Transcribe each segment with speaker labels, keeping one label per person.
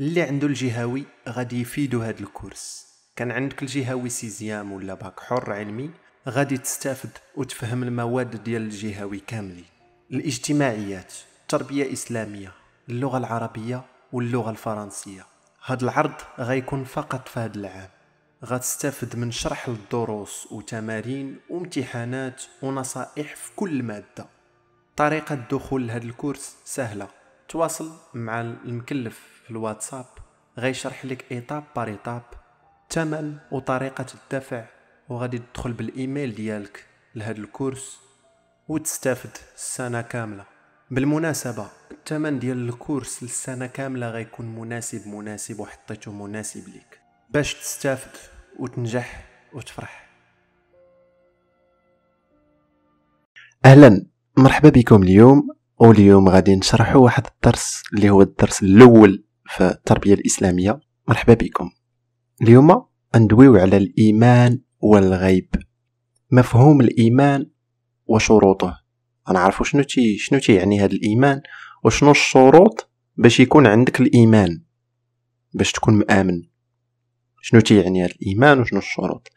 Speaker 1: اللي عنده الجهوي غادي يفيدو هاد الكورس كان عندك الجهوي سيزيام ولا باك حر علمي غادي تستافد وتفهم المواد ديال الجهوي كاملين الاجتماعيات التربية الإسلامية اللغة العربية واللغة الفرنسية هاد العرض غيكون فقط في هاد العام غتستافد من شرح للدروس وتمارين وامتحانات ونصائح في كل مادة طريقة الدخول لهاد الكورس سهلة تواصل مع المكلف في الواتساب غيشرح لك ايطاب بار ايطاب الثمن وطريقه الدفع وغادي تدخل بالايميل ديالك لهذا الكورس وتستافد السنه كامله بالمناسبه الثمن ديال الكورس للسنه كامله غيكون مناسب مناسب وحطيته مناسب ليك باش تستافد وتنجح وتفرح اهلا مرحبا بكم اليوم واليوم غادي نشرحوا واحد الدرس اللي هو الدرس الاول في التربية الإسلامية مرحبا بكم اليوم ندويو على الإيمان والغيب مفهوم الإيمان وشروطه عارف شنو تي شنو تيعني هذا الإيمان وشنو الشروط باش يكون عندك الإيمان باش تكون مآمن شنو تيعني هذا الإيمان وشنو الشروط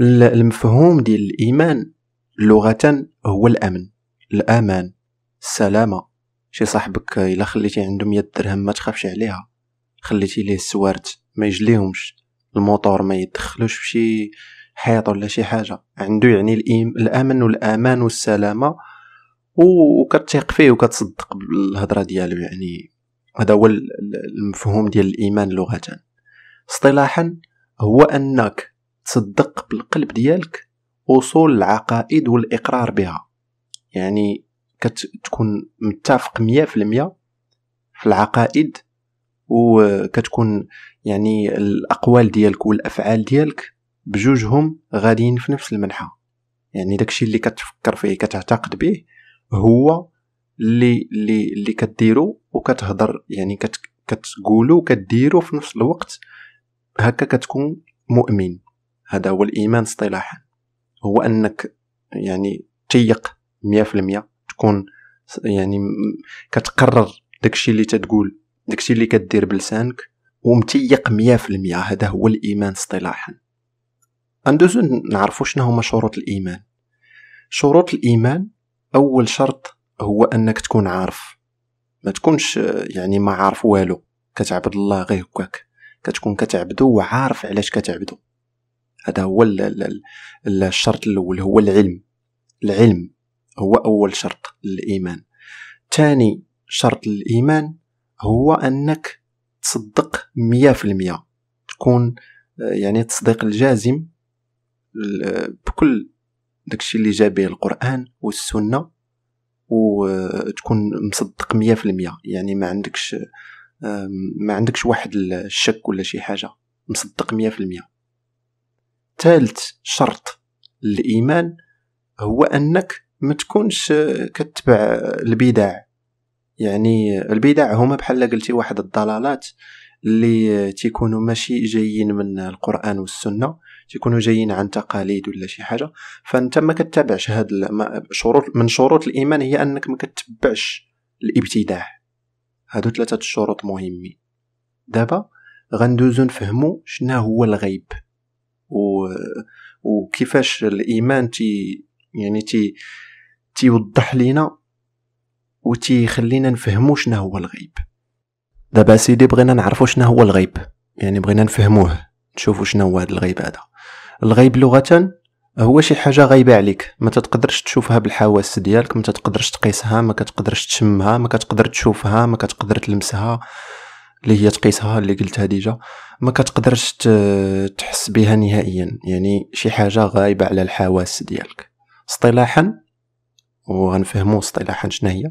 Speaker 1: المفهوم ديال الإيمان لغة هو الأمن الأمان السلامة شي صاحبك الا خليتي عندهم مية درهم ما تخافش عليها خليتي ليه السوارت ما يجليهمش الموتور ما يدخلوش شي حيط ولا شي حاجه عنده يعني الامن والامان والسلامه وكتثق فيه وكتصدق بالهضره ديالو يعني هذا هو المفهوم ديال الايمان لغه اصطلاحا هو انك تصدق بالقلب ديالك اصول العقائد والاقرار بها يعني كتكون متفق مية في المية في العقائد وكتكون يعني الاقوال ديالك والافعال ديالك بجوجهم غاديين في نفس المنحة يعني داكشي اللي كتفكر فيه كتعتقد به هو اللي اللي اللي كديرو وكتهضر يعني كت كتقولو وكديرو في نفس الوقت هكا كتكون مؤمن هذا هو الايمان اصطلاحا هو انك يعني تيق مية في المية تكون يعني كتقرر داكشي اللي تتقول داكشي اللي كدير بلسانك ومتيق 100% هذا هو الايمان اصطلاحا غندوزو نعرفو شنو هما شروط الايمان شروط الايمان اول شرط هو انك تكون عارف ما تكونش يعني ما عارف والو كتعبد الله غير هكاك كتكون كتعبدو وعارف علاش كتعبدو هذا هو ال الشرط الاول هو العلم العلم هو اول شرط للايمان ثاني شرط للايمان هو انك تصدق 100% تكون آه، يعني التصديق الجازم بكل داكشي اللي جا به القران والسنه وتكون آه، مصدق 100% يعني ما عندكش ما عندكش واحد الشك ولا شي حاجه مصدق 100% ثالث شرط الايمان هو انك ما تكونش آه، كتبع البدع يعني البدع هما بحال قلتي واحد الضلالات اللي تيكونوا ماشي جايين من القران والسنه تيكونوا جايين عن تقاليد ولا شي حاجه فانت ما كتبعش هاد شروط من شروط الايمان هي انك ما كتبعش الابتداع هادو ثلاثه الشروط مهمين دابا غندوزو نفهمو شنو هو الغيب و وكيفاش الايمان تي يعني تي تيوضح لينا وتيخلينا نفهمو شنو هو الغيب دابا سيدي بغينا نعرفو شنو هو الغيب يعني بغينا نفهموه نشوفو شنو هو هذا الغيب هذا الغيب لغة هو شي حاجة غايبة عليك ما تتقدرش تشوفها بالحواس ديالك ما تتقدرش تقيسها ما كتقدرش تشمها ما كتقدر تشوفها ما كتقدر تلمسها اللي هي تقيسها اللي قلتها ديجا ما كتقدرش تحس بها نهائيا يعني شي حاجة غايبة على الحواس ديالك اصطلاحا وغنفهمو اصطلاحا شنو هي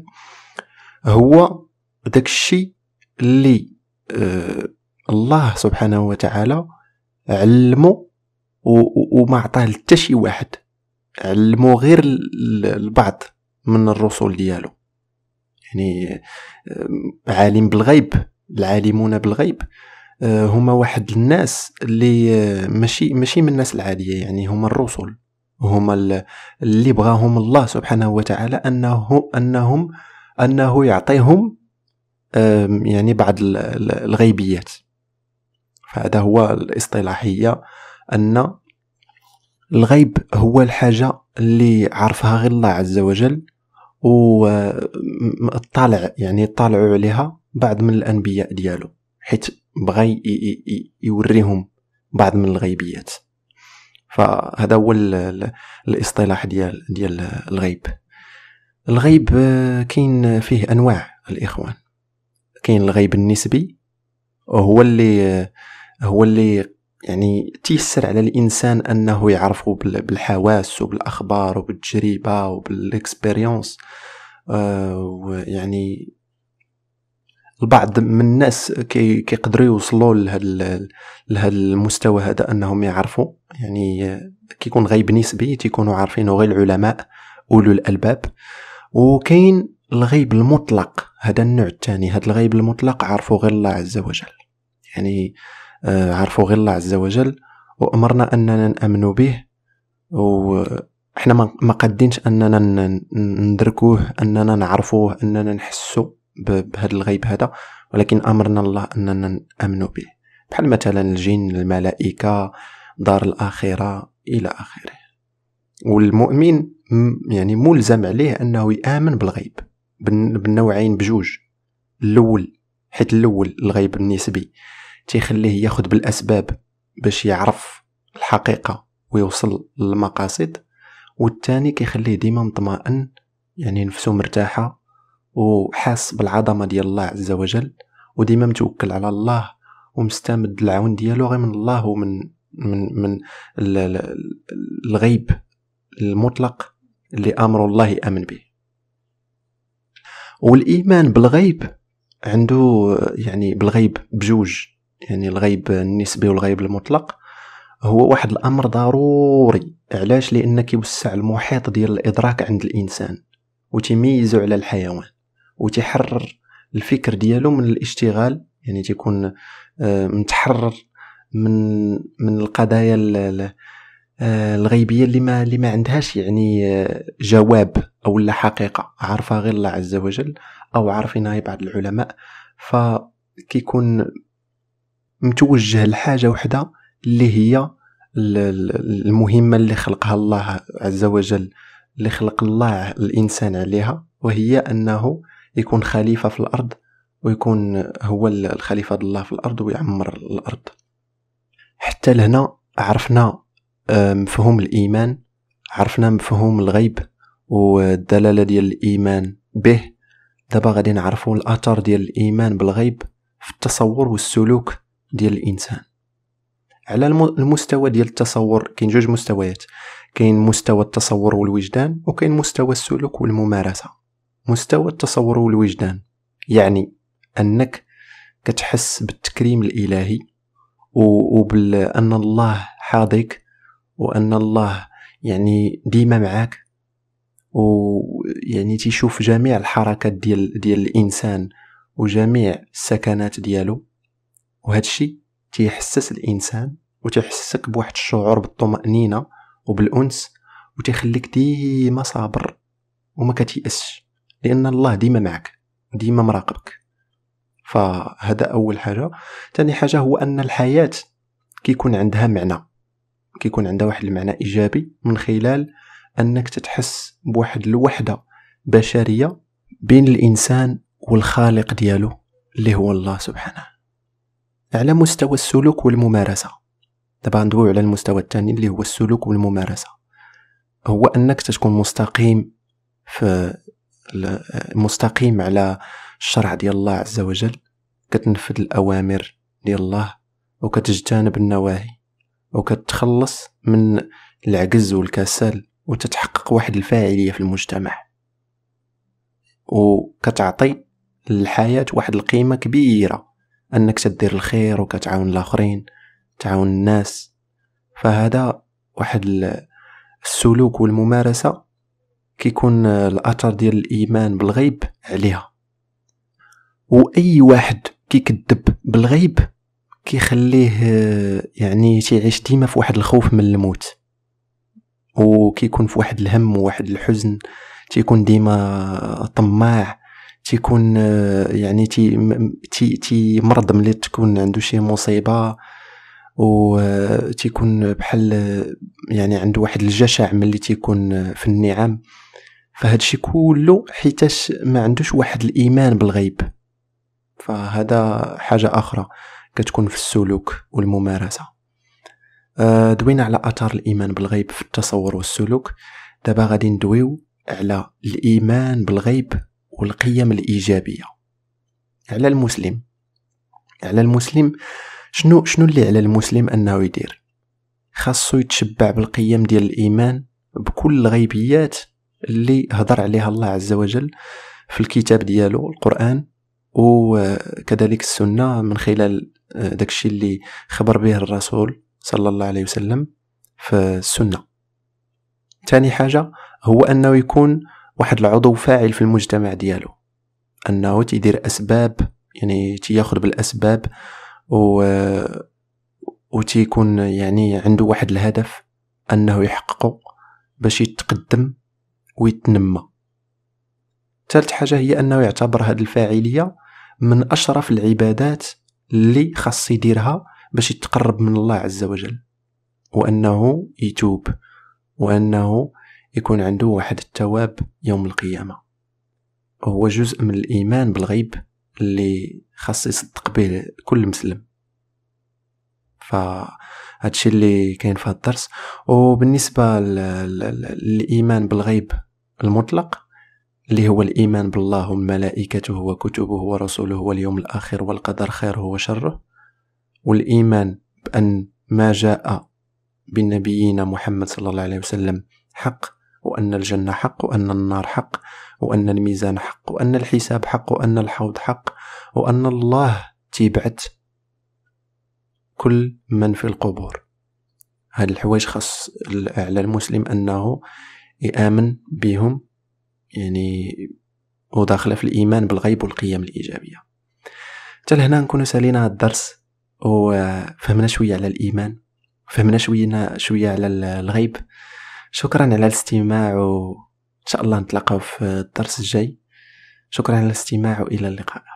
Speaker 1: هو داك الشيء اللي آه الله سبحانه وتعالى علمو وما عطاه حتى شي واحد علمو غير البعض من الرسل ديالو يعني آه، عالم بالغيب العالمون بالغيب آه، هما واحد الناس اللي آه، ماشي ماشي من الناس العاديه يعني هما الرسل هما اللي بغاهم الله سبحانه وتعالى انه انهم انه يعطيهم يعني بعض الغيبيات فهذا هو الاصطلاحيه ان الغيب هو الحاجه اللي عرفها غير الله عز وجل وطالع يعني طالعوا عليها بعض من الانبياء ديالو حيت بغى يوريهم بعض من الغيبيات فهذا هو الاصطلاح ديال ديال الغيب الغيب آه، كاين فيه انواع الاخوان كاين الغيب النسبي هو اللي آه، هو اللي يعني تيسر على الانسان انه يعرف بالحواس وبالاخبار وبالتجربه وبالاكسبيريونس آه، ويعني يعني البعض من الناس كيقدروا يوصلوا لهذا المستوى هذا انهم يعرفوا يعني كيكون غيب نسبي تيكونوا عارفينه غير العلماء اولو الالباب وكاين الغيب المطلق هذا النوع الثاني هذا الغيب المطلق عرفه غير الله عز وجل يعني آه، عرفه غير الله عز وجل وامرنا اننا نامن به وحنا ما قادينش اننا ندركوه اننا نعرفوه اننا نحسو بهذا الغيب هذا ولكن امرنا الله اننا نامنوا به بحال مثلا الجن الملائكه دار الاخره الى اخره والمؤمن يعني ملزم عليه انه يامن بالغيب بالنوعين بجوج الاول حيت الاول الغيب النسبي تيخليه ياخذ بالاسباب باش يعرف الحقيقه ويوصل للمقاصد والثاني كيخليه ديما مطمئن يعني نفسه مرتاحه وحاس بالعظمه ديال الله عز وجل وديما متوكل على الله ومستمد العون ديالو غير من الله ومن من من الغيب المطلق اللي امر الله امن به والايمان بالغيب عنده يعني بالغيب بجوج يعني الغيب النسبي والغيب المطلق هو واحد الامر ضروري علاش لان كيوسع المحيط ديال الادراك عند الانسان وتميزه على الحيوان وتحرر الفكر ديالو من الاشتغال يعني تيكون آه، متحرر من من القضايا آه، الغيبيه اللي ما اللي ما عندهاش يعني آه، جواب او لا حقيقه عارفها غير الله عز وجل او عارفينها بعض العلماء فكيكون متوجه لحاجه وحده اللي هي المهمه اللي خلقها الله عز وجل اللي خلق الله الانسان عليها وهي انه يكون خليفة في الأرض ويكون هو الخليفة الله في الأرض ويعمر الأرض حتى لهنا عرفنا آه، مفهوم الإيمان عرفنا مفهوم الغيب والدلالة ديال الإيمان به دابا غادي نعرفوا الأثر ديال الإيمان بالغيب في التصور والسلوك ديال الإنسان على المستوى ديال التصور كاين جوج مستويات كاين مستوى التصور والوجدان وكاين مستوى السلوك والممارسه مستوى التصور والوجدان يعني أنك كتحس بالتكريم الإلهي وبأن الله حاضيك وأن الله يعني ديما معاك ويعني تيشوف جميع الحركات ديال ديال الانسان وجميع السكنات ديالو وهذا الشيء تيحسس الانسان وتحسسك بواحد الشعور بالطمانينه وبالانس وتخليك ديما صابر وما كتيأسش لان الله ديما معك ديما مراقبك فهذا اول حاجه ثاني حاجه هو ان الحياه كيكون عندها معنى كيكون عندها واحد المعنى ايجابي من خلال انك تتحس بواحد الوحده بشريه بين الانسان والخالق ديالو اللي هو الله سبحانه على مستوى السلوك والممارسه دابا ندويو على المستوى الثاني اللي هو السلوك والممارسه هو انك تكون مستقيم في مستقيم على الشرع ديال الله عز وجل كتنفذ الأوامر ديال الله وكتجتنب النواهي وكتخلص من العجز والكسل وتتحقق واحد الفاعلية في المجتمع وكتعطي للحياة واحد القيمة كبيرة أنك تدير الخير وكتعاون الآخرين تعاون الناس فهذا واحد السلوك والممارسة كيكون الاثر ديال الايمان بالغيب عليها واي واحد كيكذب بالغيب كيخليه يعني تيعيش ديما في واحد الخوف من الموت وكيكون في واحد الهم وواحد الحزن تيكون ديما طماع تيكون يعني تي تي تيمرض ملي تكون عنده شي مصيبه و تيكون بحال يعني عنده واحد الجشع ملي تيكون في النعم فهذا الشيء كله حيتاش ما عندوش واحد الايمان بالغيب فهذا حاجه اخرى كتكون في السلوك والممارسه آه، دوينا على اثار الايمان بالغيب في التصور والسلوك دابا غادي ندويو على الايمان بالغيب والقيم الايجابيه على المسلم على المسلم شنو شنو اللي على المسلم انه يدير خاصو يتشبع بالقيم ديال الايمان بكل الغيبيات اللي هضر عليها الله عز وجل في الكتاب ديالو القران وكذلك السنه من خلال آه، داكشي اللي خبر به الرسول صلى الله عليه وسلم في السنه ثاني حاجه هو انه يكون واحد العضو فاعل في المجتمع ديالو انه تيدير اسباب يعني تياخذ بالاسباب و وتيكون يعني عنده واحد الهدف انه يحققه باش يتقدم ويتنمى ثالث حاجه هي انه يعتبر هذه الفاعليه من اشرف العبادات اللي خاص يديرها باش يتقرب من الله عز وجل وانه يتوب وانه يكون عنده واحد التواب يوم القيامه هو جزء من الايمان بالغيب اللي خاص يصدق به كل مسلم فهادشي اللي كاين في هذا الدرس وبالنسبه للايمان بالغيب المطلق اللي هو الايمان بالله وملائكته وكتبه ورسوله واليوم الاخر والقدر خيره وشره والايمان بان ما جاء بالنبيين محمد صلى الله عليه وسلم حق وأن الجنة حق وأن النار حق وأن الميزان حق وأن الحساب حق وأن الحوض حق وأن الله تيبعت كل من في القبور هاد الحوايج خاص على المسلم انه يامن بهم يعني وداخل في الايمان بالغيب والقيم الايجابيه حتى لهنا نكون سالينا هاد الدرس وفهمنا شويه على الايمان فهمنا شويه شويه على الغيب شكرا على الاستماع وان شاء الله نتلاقاو في الدرس الجاي شكرا على الاستماع والى اللقاء